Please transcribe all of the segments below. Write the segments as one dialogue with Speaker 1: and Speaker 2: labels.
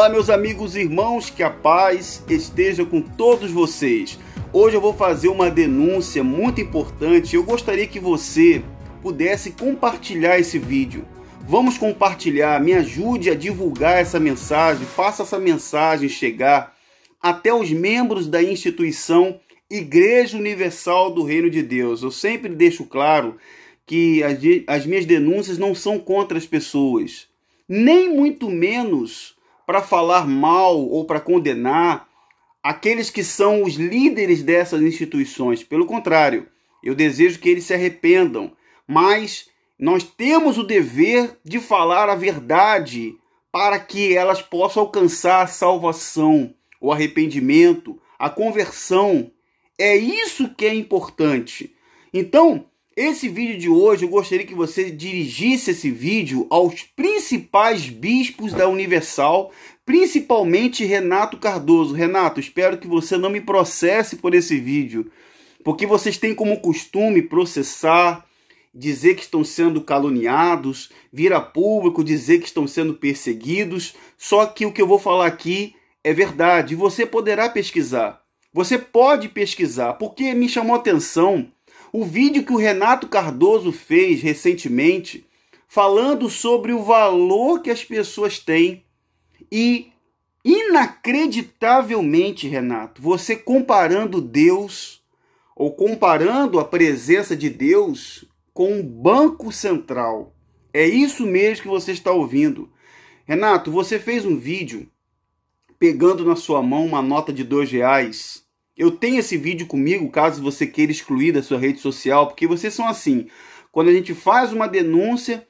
Speaker 1: Olá, meus amigos e irmãos, que a paz esteja com todos vocês. Hoje eu vou fazer uma denúncia muito importante. Eu gostaria que você pudesse compartilhar esse vídeo. Vamos compartilhar, me ajude a divulgar essa mensagem, faça essa mensagem chegar até os membros da instituição Igreja Universal do Reino de Deus. Eu sempre deixo claro que as, as minhas denúncias não são contra as pessoas, nem muito menos para falar mal ou para condenar aqueles que são os líderes dessas instituições. Pelo contrário, eu desejo que eles se arrependam, mas nós temos o dever de falar a verdade para que elas possam alcançar a salvação, o arrependimento, a conversão. É isso que é importante. Então, esse vídeo de hoje eu gostaria que você dirigisse esse vídeo aos principais bispos da Universal, principalmente Renato Cardoso. Renato, espero que você não me processe por esse vídeo, porque vocês têm como costume processar, dizer que estão sendo caluniados, vir a público dizer que estão sendo perseguidos. Só que o que eu vou falar aqui é verdade. Você poderá pesquisar. Você pode pesquisar, porque me chamou a atenção o vídeo que o Renato Cardoso fez recentemente, falando sobre o valor que as pessoas têm e inacreditavelmente, Renato, você comparando Deus ou comparando a presença de Deus com um banco central. É isso mesmo que você está ouvindo. Renato, você fez um vídeo pegando na sua mão uma nota de dois reais eu tenho esse vídeo comigo, caso você queira excluir da sua rede social, porque vocês são assim. Quando a gente faz uma denúncia,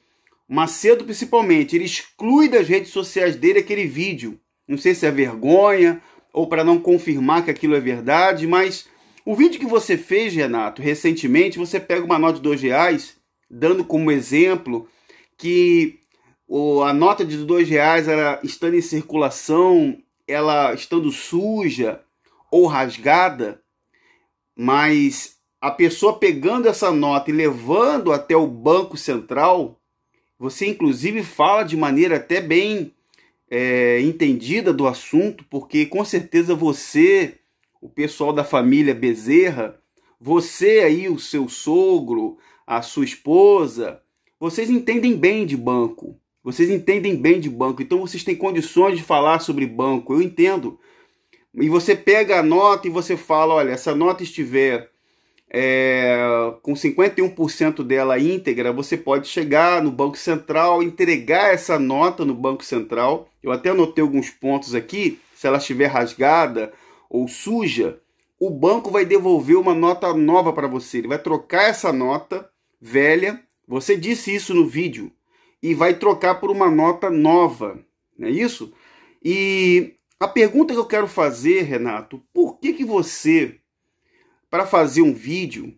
Speaker 1: Macedo principalmente, ele exclui das redes sociais dele aquele vídeo. Não sei se é vergonha ou para não confirmar que aquilo é verdade, mas o vídeo que você fez, Renato, recentemente, você pega uma nota de dois reais, dando como exemplo que a nota de dois reais era estando em circulação, ela estando suja, ou rasgada, mas a pessoa pegando essa nota e levando até o Banco Central, você inclusive fala de maneira até bem é, entendida do assunto, porque com certeza você, o pessoal da família Bezerra, você aí, o seu sogro, a sua esposa, vocês entendem bem de banco. Vocês entendem bem de banco, então vocês têm condições de falar sobre banco. Eu entendo e você pega a nota e você fala, olha, essa nota estiver é, com 51% dela íntegra, você pode chegar no Banco Central, entregar essa nota no Banco Central. Eu até anotei alguns pontos aqui, se ela estiver rasgada ou suja, o banco vai devolver uma nota nova para você. Ele vai trocar essa nota velha, você disse isso no vídeo, e vai trocar por uma nota nova, não é isso? E a pergunta que eu quero fazer, Renato, por que, que você, para fazer um vídeo,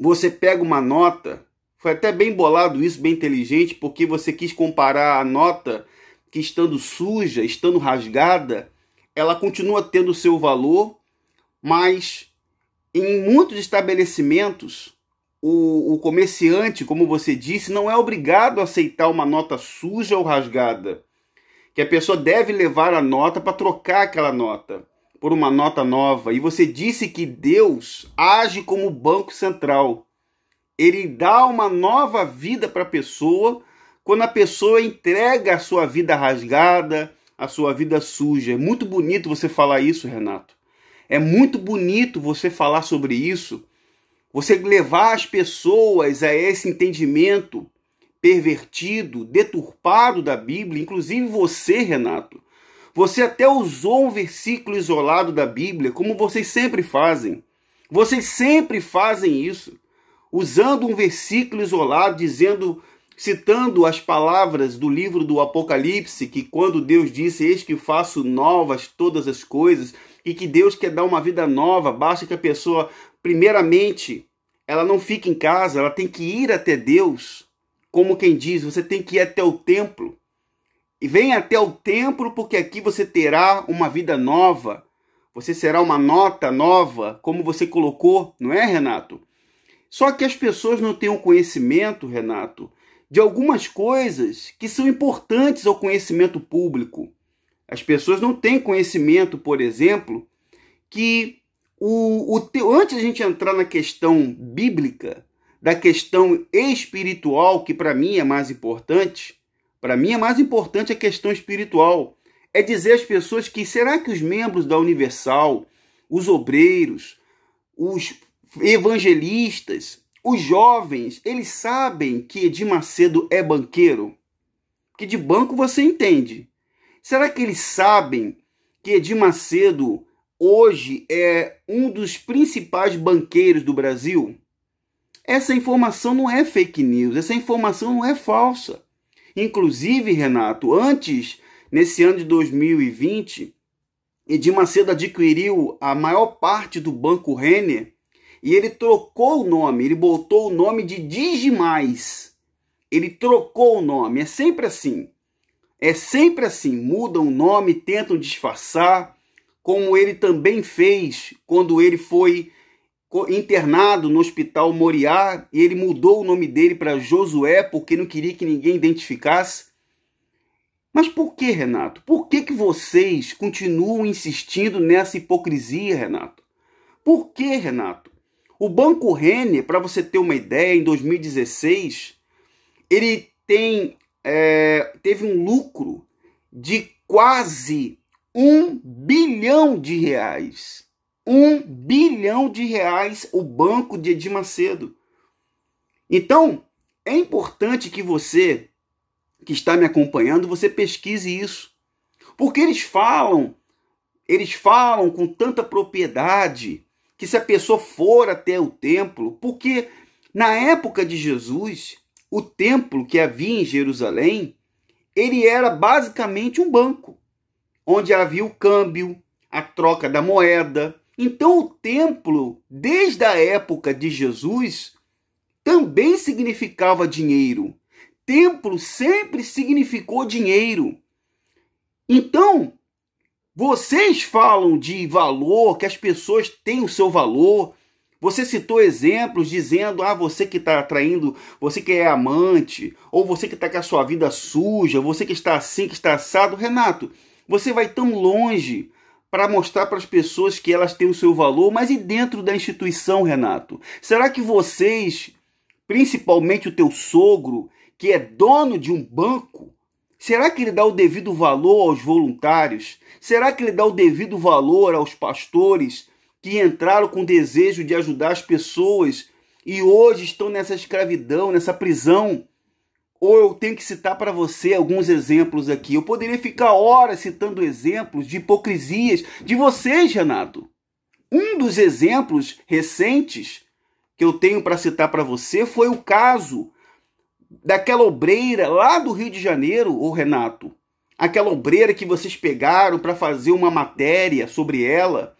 Speaker 1: você pega uma nota? Foi até bem bolado isso, bem inteligente, porque você quis comparar a nota que, estando suja, estando rasgada, ela continua tendo o seu valor, mas em muitos estabelecimentos, o, o comerciante, como você disse, não é obrigado a aceitar uma nota suja ou rasgada que a pessoa deve levar a nota para trocar aquela nota por uma nota nova. E você disse que Deus age como banco central. Ele dá uma nova vida para a pessoa quando a pessoa entrega a sua vida rasgada, a sua vida suja. É muito bonito você falar isso, Renato. É muito bonito você falar sobre isso. Você levar as pessoas a esse entendimento pervertido, deturpado da Bíblia, inclusive você, Renato. Você até usou um versículo isolado da Bíblia, como vocês sempre fazem. Vocês sempre fazem isso, usando um versículo isolado, dizendo, citando as palavras do livro do Apocalipse, que quando Deus disse: Eis que faço novas todas as coisas, e que Deus quer dar uma vida nova, basta que a pessoa, primeiramente, ela não fique em casa, ela tem que ir até Deus como quem diz, você tem que ir até o templo. E vem até o templo, porque aqui você terá uma vida nova. Você será uma nota nova, como você colocou, não é, Renato? Só que as pessoas não têm o um conhecimento, Renato, de algumas coisas que são importantes ao conhecimento público. As pessoas não têm conhecimento, por exemplo, que o, o antes de a gente entrar na questão bíblica, da questão espiritual, que para mim é mais importante, para mim é mais importante a questão espiritual. É dizer às pessoas que será que os membros da Universal, os obreiros, os evangelistas, os jovens, eles sabem que Edir Macedo é banqueiro? Que de banco você entende. Será que eles sabem que Edir Macedo hoje é um dos principais banqueiros do Brasil? Essa informação não é fake news, essa informação não é falsa. Inclusive, Renato, antes, nesse ano de 2020, Edir Macedo adquiriu a maior parte do Banco Renner e ele trocou o nome, ele botou o nome de Digimais. Ele trocou o nome, é sempre assim. É sempre assim, mudam o nome, tentam disfarçar, como ele também fez quando ele foi internado no hospital Moriá e ele mudou o nome dele para Josué porque não queria que ninguém identificasse. Mas por que, Renato? Por que, que vocês continuam insistindo nessa hipocrisia, Renato? Por que, Renato? O Banco Renner, para você ter uma ideia, em 2016, ele tem, é, teve um lucro de quase um bilhão de reais. Um bilhão de reais o banco de Edir Macedo. Então, é importante que você, que está me acompanhando, você pesquise isso. Porque eles falam, eles falam com tanta propriedade que se a pessoa for até o templo, porque na época de Jesus, o templo que havia em Jerusalém, ele era basicamente um banco, onde havia o câmbio, a troca da moeda, então, o templo, desde a época de Jesus, também significava dinheiro. Templo sempre significou dinheiro. Então, vocês falam de valor, que as pessoas têm o seu valor. Você citou exemplos dizendo: ah, você que está atraindo, você que é amante, ou você que está com a sua vida suja, você que está assim, que está assado. Renato, você vai tão longe para mostrar para as pessoas que elas têm o seu valor, mas e dentro da instituição, Renato? Será que vocês, principalmente o teu sogro, que é dono de um banco, será que ele dá o devido valor aos voluntários? Será que ele dá o devido valor aos pastores que entraram com desejo de ajudar as pessoas e hoje estão nessa escravidão, nessa prisão? ou eu tenho que citar para você alguns exemplos aqui. Eu poderia ficar horas citando exemplos de hipocrisias de vocês, Renato. Um dos exemplos recentes que eu tenho para citar para você foi o caso daquela obreira lá do Rio de Janeiro, o Renato. Aquela obreira que vocês pegaram para fazer uma matéria sobre ela,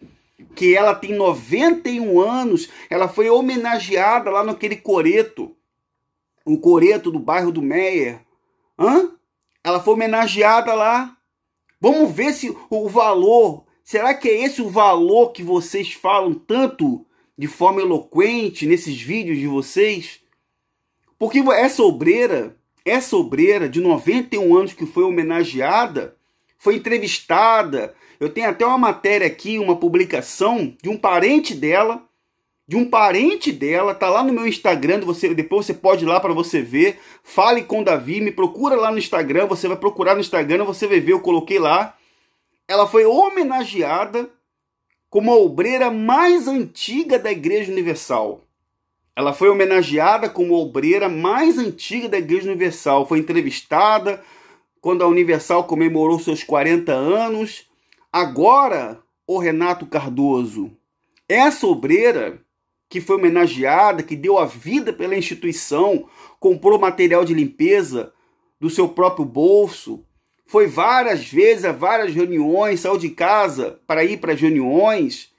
Speaker 1: que ela tem 91 anos, ela foi homenageada lá naquele coreto um coreto do bairro do Meyer. Hã? Ela foi homenageada lá. Vamos ver se o valor. Será que é esse o valor que vocês falam tanto de forma eloquente nesses vídeos de vocês? Porque essa é obreira, essa é obreira de 91 anos que foi homenageada, foi entrevistada. Eu tenho até uma matéria aqui, uma publicação de um parente dela de um parente dela, tá lá no meu Instagram, você depois você pode ir lá para você ver. Fale com Davi, me procura lá no Instagram, você vai procurar no Instagram, você vai ver, eu coloquei lá. Ela foi homenageada como a obreira mais antiga da Igreja Universal. Ela foi homenageada como a obreira mais antiga da Igreja Universal. Foi entrevistada quando a Universal comemorou seus 40 anos. Agora, o Renato Cardoso, essa obreira que foi homenageada, que deu a vida pela instituição, comprou material de limpeza do seu próprio bolso, foi várias vezes a várias reuniões, saiu de casa para ir para as reuniões,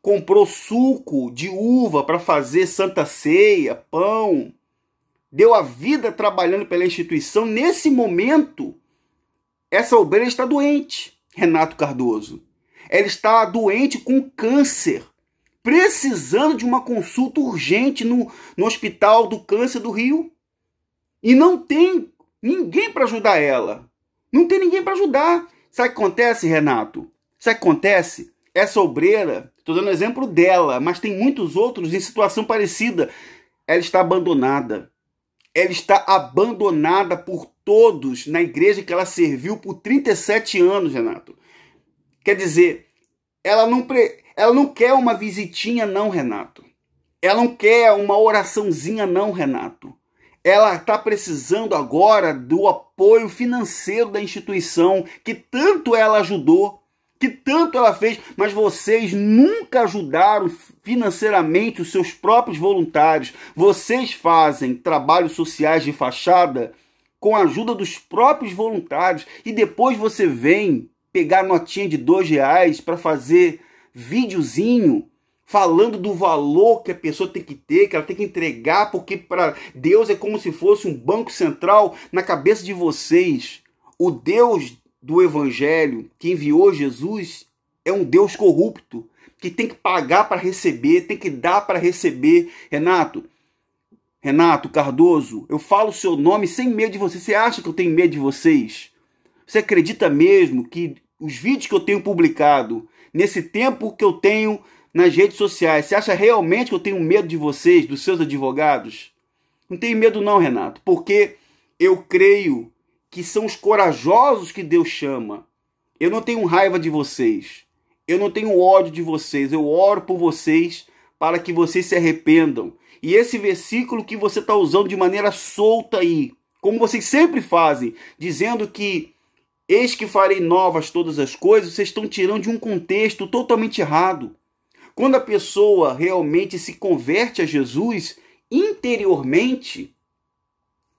Speaker 1: comprou suco de uva para fazer santa ceia, pão, deu a vida trabalhando pela instituição. Nesse momento, essa obreira está doente, Renato Cardoso. Ela está doente com câncer precisando de uma consulta urgente no, no Hospital do Câncer do Rio e não tem ninguém para ajudar ela. Não tem ninguém para ajudar. Sabe o que acontece, Renato? Sabe o que acontece? Essa obreira, estou dando exemplo dela, mas tem muitos outros em situação parecida. Ela está abandonada. Ela está abandonada por todos na igreja que ela serviu por 37 anos, Renato. Quer dizer, ela não pre... Ela não quer uma visitinha, não, Renato. Ela não quer uma oraçãozinha, não, Renato. Ela está precisando agora do apoio financeiro da instituição que tanto ela ajudou, que tanto ela fez, mas vocês nunca ajudaram financeiramente os seus próprios voluntários. Vocês fazem trabalhos sociais de fachada com a ajuda dos próprios voluntários e depois você vem pegar notinha de dois reais para fazer videozinho falando do valor que a pessoa tem que ter, que ela tem que entregar, porque para Deus é como se fosse um banco central na cabeça de vocês. O Deus do evangelho que enviou Jesus é um Deus corrupto, que tem que pagar para receber, tem que dar para receber. Renato, Renato Cardoso, eu falo o seu nome sem medo de vocês. Você acha que eu tenho medo de vocês? Você acredita mesmo que os vídeos que eu tenho publicado nesse tempo que eu tenho nas redes sociais. Você acha realmente que eu tenho medo de vocês, dos seus advogados? Não tenho medo não, Renato, porque eu creio que são os corajosos que Deus chama. Eu não tenho raiva de vocês. Eu não tenho ódio de vocês. Eu oro por vocês para que vocês se arrependam. E esse versículo que você está usando de maneira solta aí, como vocês sempre fazem, dizendo que Eis que farei novas todas as coisas, vocês estão tirando de um contexto totalmente errado. Quando a pessoa realmente se converte a Jesus, interiormente,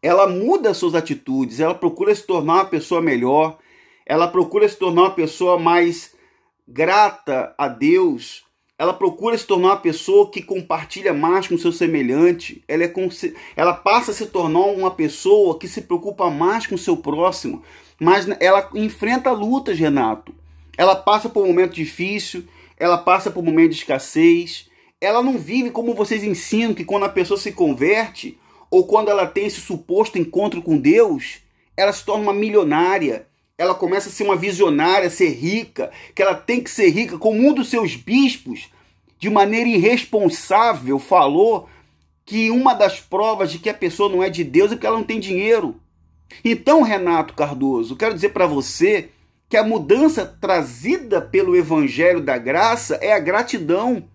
Speaker 1: ela muda suas atitudes, ela procura se tornar uma pessoa melhor, ela procura se tornar uma pessoa mais grata a Deus, ela procura se tornar uma pessoa que compartilha mais com seu semelhante, ela, é, ela passa a se tornar uma pessoa que se preocupa mais com seu próximo, mas ela enfrenta lutas, Renato. Ela passa por um momento difícil, ela passa por um momento de escassez. Ela não vive como vocês ensinam que quando a pessoa se converte ou quando ela tem esse suposto encontro com Deus, ela se torna uma milionária. Ela começa a ser uma visionária, a ser rica, que ela tem que ser rica, como um dos seus bispos, de maneira irresponsável, falou que uma das provas de que a pessoa não é de Deus é porque ela não tem dinheiro. Então, Renato Cardoso, quero dizer para você que a mudança trazida pelo Evangelho da Graça é a gratidão.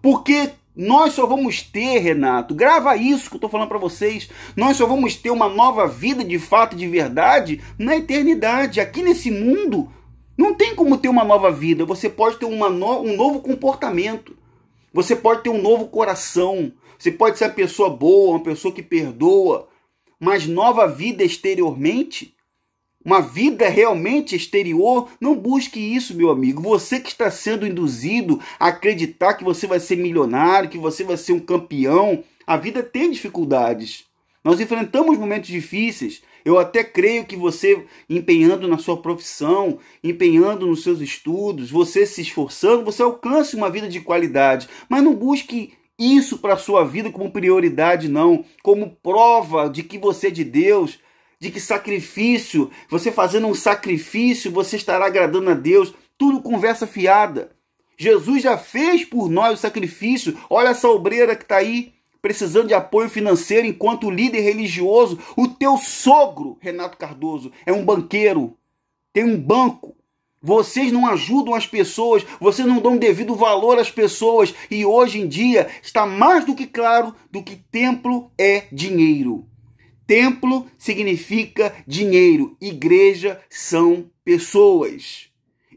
Speaker 1: Porque nós só vamos ter, Renato, grava isso que eu estou falando para vocês. Nós só vamos ter uma nova vida de fato, de verdade, na eternidade. Aqui nesse mundo, não tem como ter uma nova vida. Você pode ter uma no... um novo comportamento. Você pode ter um novo coração. Você pode ser uma pessoa boa, uma pessoa que perdoa, mas nova vida exteriormente, uma vida realmente exterior, não busque isso, meu amigo. Você que está sendo induzido a acreditar que você vai ser milionário, que você vai ser um campeão, a vida tem dificuldades. Nós enfrentamos momentos difíceis. Eu até creio que você empenhando na sua profissão, empenhando nos seus estudos, você se esforçando, você alcance uma vida de qualidade. Mas não busque isso para a sua vida como prioridade, não, como prova de que você é de Deus, de que sacrifício, você fazendo um sacrifício, você estará agradando a Deus. Tudo conversa fiada. Jesus já fez por nós o sacrifício. Olha essa obreira que está aí precisando de apoio financeiro enquanto líder religioso. O teu sogro, Renato Cardoso, é um banqueiro, tem um banco. Vocês não ajudam as pessoas, vocês não dão devido valor às pessoas e hoje em dia está mais do que claro do que templo é dinheiro. Templo significa dinheiro, igreja são pessoas.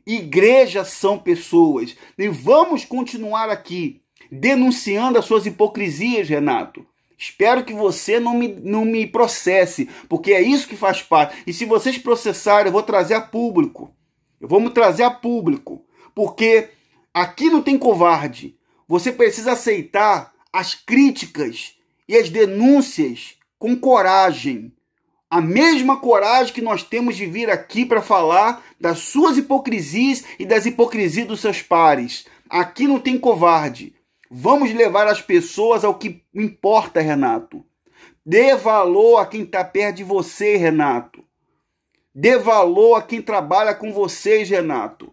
Speaker 1: Igreja são pessoas. E vamos continuar aqui denunciando as suas hipocrisias, Renato. Espero que você não me, não me processe, porque é isso que faz parte. E se vocês processarem, eu vou trazer a público. Vamos trazer a público, porque aqui não tem covarde. Você precisa aceitar as críticas e as denúncias com coragem. A mesma coragem que nós temos de vir aqui para falar das suas hipocrisias e das hipocrisias dos seus pares. Aqui não tem covarde. Vamos levar as pessoas ao que importa, Renato. Dê valor a quem está perto de você, Renato. Dê valor a quem trabalha com vocês, Renato.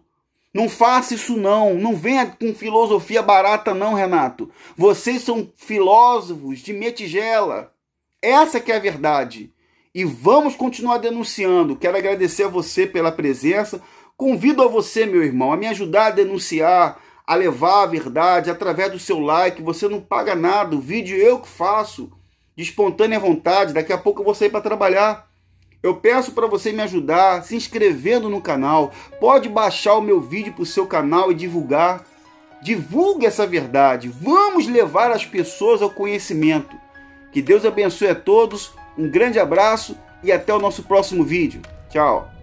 Speaker 1: Não faça isso não, não venha com filosofia barata não, Renato. Vocês são filósofos de metigela. Essa que é a verdade. E vamos continuar denunciando. Quero agradecer a você pela presença. Convido a você, meu irmão, a me ajudar a denunciar, a levar a verdade através do seu like. Você não paga nada, o vídeo eu que faço, de espontânea vontade. Daqui a pouco eu vou sair para trabalhar. Eu peço para você me ajudar se inscrevendo no canal. Pode baixar o meu vídeo para o seu canal e divulgar. Divulgue essa verdade. Vamos levar as pessoas ao conhecimento. Que Deus abençoe a todos. Um grande abraço e até o nosso próximo vídeo. Tchau.